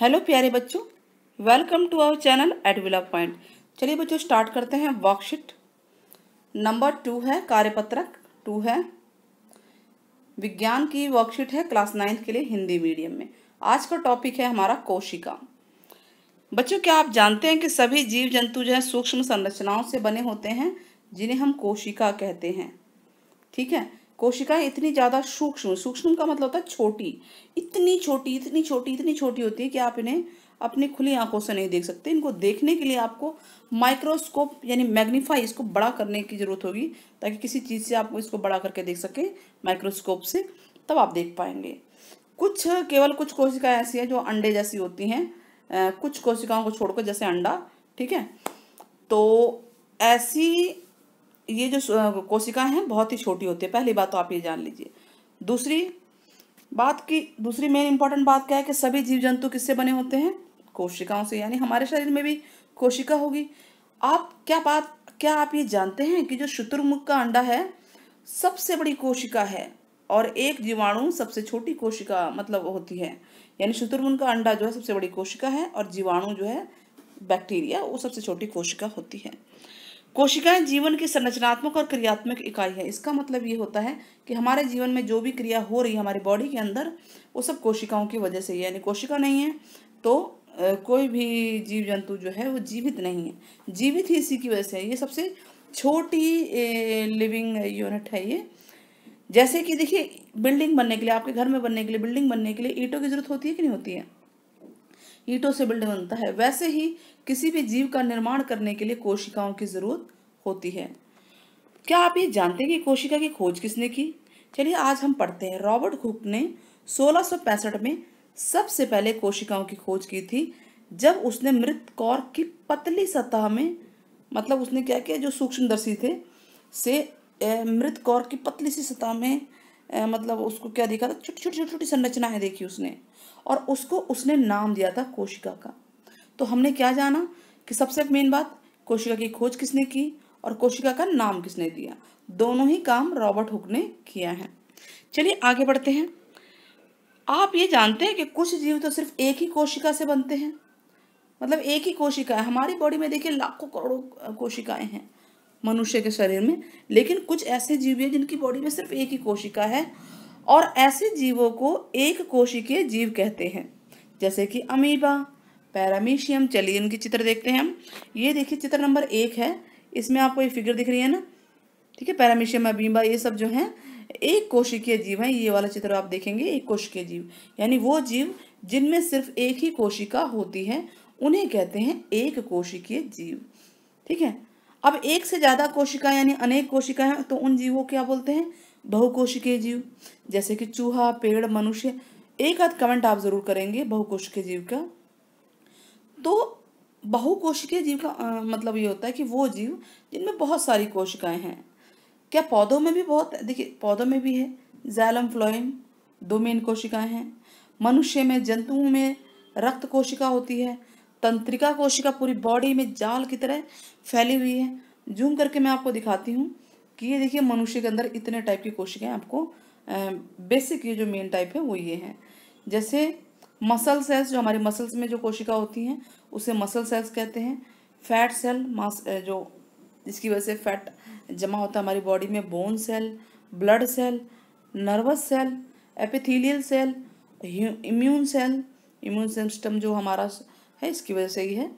hello प्यारे बच्चों welcome to our channel एडविला पॉइंट चलिए बच्चों स्टार्ट करते हैं वर्कशीट नंबर टू है कार्यपत्रक टू है विज्ञान की वर्कशीट है क्लास नाइन्थ के लिए हिंदी मीडियम में आज का टॉपिक है हमारा कोशिका बच्चों क्या आप जानते हैं कि सभी जीव जंतु जो है सूक्ष्म संरचनाओं से बने होते हैं जिन्हें हम कोशिका कहते हैं ठीक है कोशिकाएं इतनी ज़्यादा सूक्ष्म सूक्ष्म का मतलब होता है छोटी इतनी छोटी इतनी छोटी इतनी छोटी होती है कि आप इन्हें अपनी खुली आंखों से नहीं देख सकते इनको देखने के लिए आपको माइक्रोस्कोप यानी मैग्नीफाई इसको बड़ा करने की ज़रूरत होगी ताकि किसी चीज़ से आप इसको बड़ा करके देख सकें माइक्रोस्कोप से तब आप देख पाएंगे कुछ केवल कुछ कोशिकाएं ऐसी हैं जो अंडे जैसी होती हैं कुछ कोशिकाओं को छोड़कर जैसे अंडा ठीक है तो ऐसी ये जो कोशिकाएं हैं बहुत ही छोटी होती है पहली बात तो आप ये जान लीजिए दूसरी बात की दूसरी मेन इंपॉर्टेंट बात क्या है कि सभी जीव जंतु किससे बने होते हैं कोशिकाओं से यानी हमारे शरीर में भी कोशिका होगी आप क्या बात क्या आप ये जानते हैं कि जो शुतुरमुर्ग का अंडा है सबसे बड़ी कोशिका है और एक जीवाणु सबसे छोटी कोशिका मतलब होती है यानी शुतुरमुर्ग का अंडा जो है सबसे बड़ी कोशिका है और जीवाणु जो है बैक्टीरिया वो सबसे छोटी कोशिका होती है कोशिकाएं जीवन की संरचनात्मक और क्रियात्मक इकाई है इसका मतलब ये होता है कि हमारे जीवन में जो भी क्रिया हो रही है हमारी बॉडी के अंदर वो सब कोशिकाओं की वजह से यानी कोशिका नहीं है तो कोई भी जीव जंतु जो है वो जीवित नहीं है जीवित ही इसी की वजह से है ये सबसे छोटी लिविंग यूनिट है ये जैसे कि देखिए बिल्डिंग बनने के लिए आपके घर में बनने के लिए बिल्डिंग बनने के लिए ईंटों की जरूरत होती है कि नहीं होती है ईंटों से बिल्डिंग बनता है वैसे ही किसी भी जीव का निर्माण करने के लिए कोशिकाओं की ज़रूरत होती है क्या आप ये जानते हैं कि कोशिका की खोज किसने की चलिए आज हम पढ़ते हैं रॉबर्ट हुक ने सोलह में सबसे पहले कोशिकाओं की खोज की थी जब उसने मृत कौर की पतली सतह में मतलब उसने क्या किया जो सूक्ष्मदर्शी थे से मृत कौर की पतली सी सतह में मतलब उसको क्या देखा था छोटी छोटी छोटी छोटी संरचनाएं देखी उसने और उसको उसने नाम दिया था कोशिका का तो हमने क्या जाना कि सबसे मेन बात कोशिका की खोज किसने की और कोशिका का नाम किसने दिया दोनों ही काम रॉबर्ट हुक ने किया है चलिए आगे बढ़ते हैं आप ये जानते हैं कि कुछ जीव तो सिर्फ एक ही कोशिका से बनते हैं मतलब एक ही कोशिका है हमारी बॉडी में देखिए लाखों करोड़ों कोशिकाएं हैं मनुष्य के शरीर में लेकिन कुछ ऐसे जीव है जिनकी बॉडी में सिर्फ एक ही कोशिका है और ऐसे जीवों को एक कोशिकीय जीव कहते हैं जैसे कि अमीबा पैरामीशियम चलिए इनकी चित्र देखते हैं हम ये देखिए चित्र नंबर एक है इसमें आपको ये फिगर दिख रही है ना ठीक है पैरामीशियम अमीबा ये सब जो हैं एक कोशिकीय जीव है ये वाला चित्र आप देखेंगे एक कोशिकीय जीव यानी वो जीव जिनमें सिर्फ एक ही कोशिका होती है उन्हें कहते हैं एक कोशिकीय जीव ठीक है अब एक से ज़्यादा कोशिका यानी अनेक कोशिका हैं तो उन जीवों क्या बोलते हैं बहुकोशिकीय जीव जैसे कि चूहा पेड़ मनुष्य एक आध कमेंट आप जरूर करेंगे बहुकोशिकीय जीव का तो बहुकोशिकीय जीव का आ, मतलब ये होता है कि वो जीव जिनमें बहुत सारी कोशिकाएं हैं क्या पौधों में भी बहुत देखिए पौधों में भी है जैलम फ्लोइम दो मेन कोशिकाएं हैं मनुष्य में जंतुओं में रक्त कोशिका होती है तंत्रिका कोशिका पूरी बॉडी में जाल की तरह फैली हुई है जूम करके मैं आपको दिखाती हूँ कि ये देखिए मनुष्य के अंदर इतने टाइप की कोशिकाएं आपको बेसिक ये जो मेन टाइप है वो ये है जैसे मसल सेल्स जो हमारी मसल्स में जो कोशिका होती हैं उसे मसल सेल्स कहते हैं फैट सेल मास जो जिसकी वजह से फैट जमा होता है हमारी बॉडी में bone cell blood cell nervous cell epithelial cell immune cell immune system जो हमारा है इसकी वजह से ही है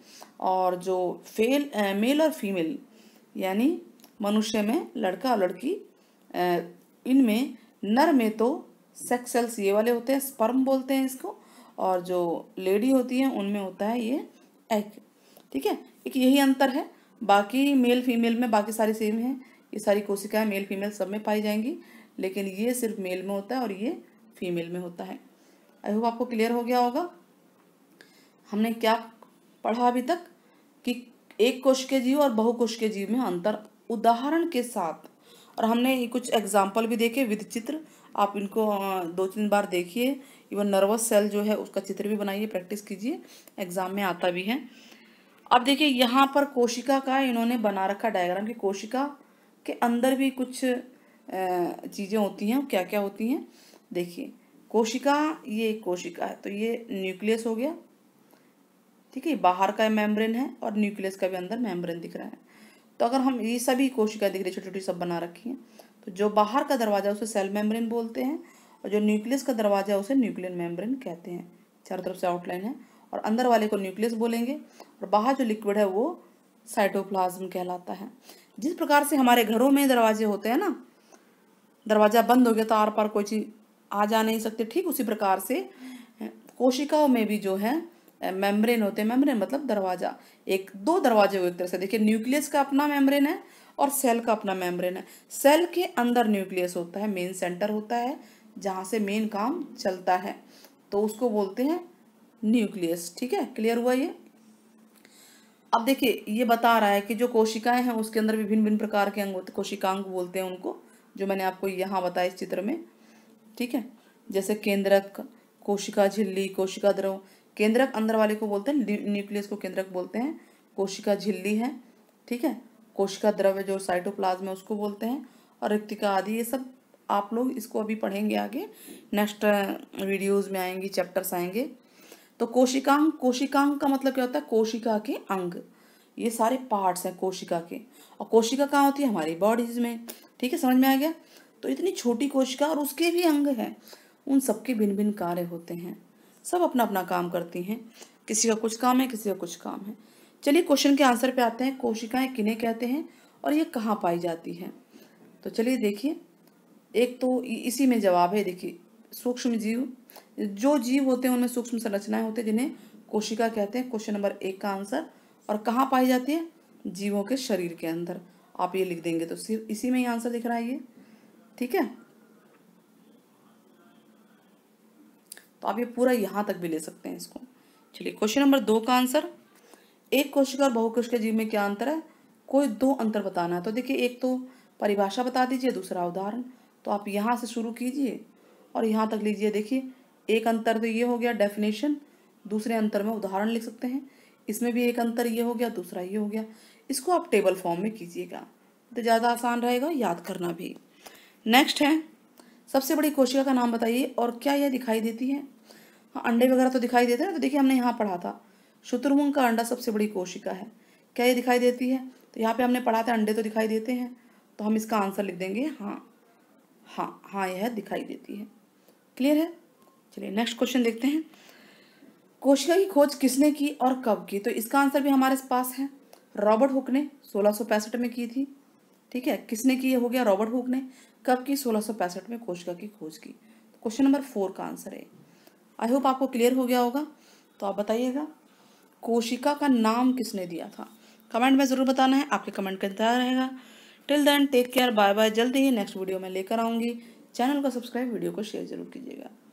और जो फेल मेल और फीमेल यानी मनुष्य में लड़का और लड़की इनमें नर में तो सेक्स सेल्स ये वाले होते हैं स्पर्म बोलते हैं इसको और जो लेडी होती है उनमें होता है ये एग ठीक है एक यही अंतर है बाकी मेल फीमेल में बाकी सारी सेम है ये सारी कोशिकाएं मेल फीमेल सब में पाई जाएंगी लेकिन ये सिर्फ मेल में होता है और ये फीमेल में होता है आई होप आपको क्लियर हो गया होगा हमने क्या पढ़ा अभी तक कि एक के जीव और के जीव में अंतर उदाहरण के साथ और हमने कुछ एग्जाम्पल भी देखे विद चित्र आप इनको दो तीन बार देखिए इवन नर्वस सेल जो है उसका चित्र भी बनाइए प्रैक्टिस कीजिए एग्जाम में आता भी है अब देखिए यहाँ पर कोशिका का इन्होंने बना रखा डायग्राम की कोशिका के अंदर भी कुछ चीज़ें होती हैं क्या क्या होती हैं देखिए कोशिका ये कोशिका है तो ये न्यूक्लियस हो गया ठीक है बाहर का मेम्ब्रेन है और न्यूक्लियस का भी अंदर मेम्ब्रेन दिख रहा है तो अगर हम ये सभी कोशिकाएं दिख रही छोटी छोटी सब बना रखी हैं तो जो बाहर का दरवाज़ा उसे सेल मेम्ब्रेन बोलते हैं और जो न्यूक्लियस का दरवाज़ा है उसे न्यूक्लियन मेम्ब्रेन कहते हैं चारों तरफ से आउटलाइन है और अंदर वाले को न्यूक्लियस बोलेंगे और बाहर जो लिक्विड है वो साइटोप्लाज्म कहलाता है जिस प्रकार से हमारे घरों में दरवाजे होते हैं ना दरवाज़ा बंद हो गया तो आर पार कोई चीज़ आ जा नहीं सकते ठीक उसी प्रकार से कोशिकाओं में भी जो है मेम्ब्रेन होते हैं मेम्ब्रेन मतलब दरवाजा एक दो दरवाजे हुए एक तरह से देखिए न्यूक्लियस का अपना मेम्ब्रेन है और सेल का अपना मेम्ब्रेन है सेल के अंदर न्यूक्लियस होता है मेन सेंटर होता है जहाँ से मेन काम चलता है तो उसको बोलते हैं न्यूक्लियस ठीक है क्लियर हुआ ये अब देखिए ये बता रहा है कि जो कोशिकाएं हैं उसके अंदर विभिन्न भिन्न प्रकार के अंग होते कोशिकांग बोलते हैं उनको जो मैंने आपको यहाँ बताया इस चित्र में ठीक है जैसे केंद्रक कोशिका झिल्ली कोशिका द्रव केंद्रक अंदर वाले को बोलते हैं न्यूक्लियस को केंद्रक बोलते हैं कोशिका झिल्ली है ठीक है कोशिका द्रव्य जो साइटोप्लाज्म है उसको बोलते हैं और रिक्तिका आदि ये सब आप लोग इसको अभी पढ़ेंगे आगे नेक्स्ट वीडियोज़ में आएंगी चैप्टर्स आएंगे तो कोशिकांग कोशिकांग का मतलब क्या होता है कोशिका के अंग ये सारे पार्ट्स हैं कोशिका के और कोशिका कहाँ होती है हमारी बॉडीज में ठीक है समझ में आ गया तो इतनी छोटी कोशिका और उसके भी अंग हैं उन सबके भिन्न भिन्न कार्य होते हैं सब अपना अपना काम करती हैं किसी का कुछ काम है किसी का कुछ काम है चलिए क्वेश्चन के आंसर पे आते हैं कोशिकाएं किन्हें कहते हैं और ये कहाँ पाई जाती हैं तो चलिए देखिए एक तो इसी में जवाब है देखिए सूक्ष्म जीव जो जीव होते हैं उनमें सूक्ष्म संरचनाएं होती हैं जिन्हें कोशिका कहते हैं क्वेश्चन नंबर एक का आंसर और कहाँ पाई जाती है जीवों के शरीर के अंदर आप ये लिख देंगे तो सिर्फ इसी में ही आंसर दिख रहा है ये ठीक है तो आप ये पूरा यहाँ तक भी ले सकते हैं इसको चलिए क्वेश्चन नंबर दो का आंसर एक कोशिका और बहुकोशिका जीव में क्या अंतर है कोई दो अंतर बताना है तो देखिए एक तो परिभाषा बता दीजिए दूसरा उदाहरण तो आप यहाँ से शुरू कीजिए और यहाँ तक लीजिए देखिए एक अंतर तो ये हो गया डेफिनेशन दूसरे अंतर में उदाहरण लिख सकते हैं इसमें भी एक अंतर ये हो गया दूसरा ये हो गया इसको आप टेबल फॉर्म में कीजिएगा तो ज़्यादा आसान रहेगा याद करना भी नेक्स्ट है सबसे बड़ी कोशिका का नाम बताइए और क्या यह दिखाई देती है हाँ अंडे वगैरह तो दिखाई देते हैं तो देखिए हमने यहाँ पढ़ा था शुतुरमुंग का अंडा सबसे बड़ी कोशिका है क्या ये दिखाई देती है तो यहाँ पे हमने पढ़ा था अंडे तो दिखाई देते हैं तो हम इसका आंसर लिख देंगे हाँ हाँ हाँ यह दिखाई देती है क्लियर है चलिए नेक्स्ट क्वेश्चन देखते हैं कोशिका की खोज किसने की और कब की तो इसका आंसर भी हमारे पास है रॉबर्ट हुक ने सोलह में की थी ठीक है किसने की ये हो गया रॉबर्ट हुक ने कब की सोलह में कोशिका की खोज की क्वेश्चन नंबर फोर का आंसर है आई होप आपको क्लियर हो गया होगा तो आप बताइएगा कोशिका का नाम किसने दिया था कमेंट में ज़रूर बताना है आपके कमेंट का इंतजार रहेगा till then take care bye bye जल्दी ही नेक्स्ट वीडियो में लेकर आऊँगी चैनल को सब्सक्राइब वीडियो को शेयर जरूर कीजिएगा